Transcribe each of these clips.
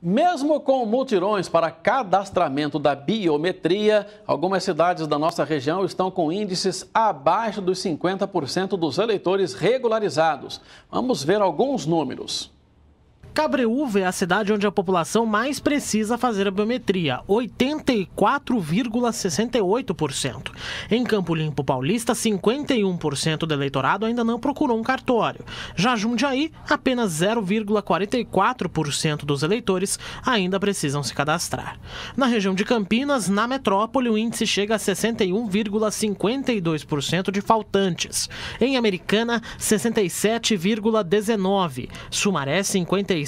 Mesmo com multirões para cadastramento da biometria, algumas cidades da nossa região estão com índices abaixo dos 50% dos eleitores regularizados. Vamos ver alguns números. Cabreúva é a cidade onde a população mais precisa fazer a biometria, 84,68%. Em Campo Limpo Paulista, 51% do eleitorado ainda não procurou um cartório. Já Jundiaí, apenas 0,44% dos eleitores ainda precisam se cadastrar. Na região de Campinas, na metrópole, o índice chega a 61,52% de faltantes. Em Americana, 67,19%. Sumaré, 56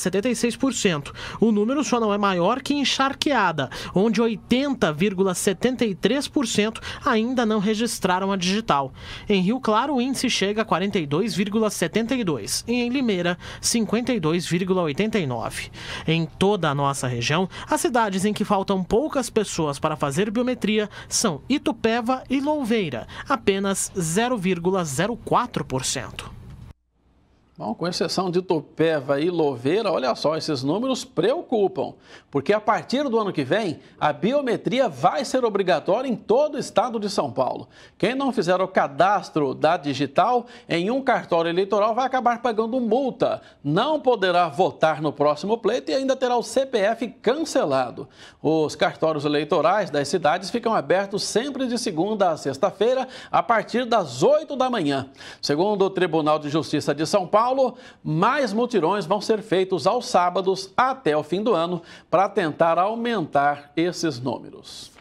76%. O número só não é maior que em charqueada, onde 80,73% ainda não registraram a digital. Em Rio Claro, o índice chega a 42,72% e em Limeira, 52,89%. Em toda a nossa região, as cidades em que faltam poucas pessoas para fazer biometria são Itupeva e Louveira, apenas 0,04%. Bom, com exceção de Tupéva e Louveira, olha só, esses números preocupam, porque a partir do ano que vem, a biometria vai ser obrigatória em todo o estado de São Paulo. Quem não fizer o cadastro da digital em um cartório eleitoral vai acabar pagando multa, não poderá votar no próximo pleito e ainda terá o CPF cancelado. Os cartórios eleitorais das cidades ficam abertos sempre de segunda a sexta-feira, a partir das 8 da manhã. Segundo o Tribunal de Justiça de São Paulo, Paulo, mais mutirões vão ser feitos aos sábados até o fim do ano para tentar aumentar esses números.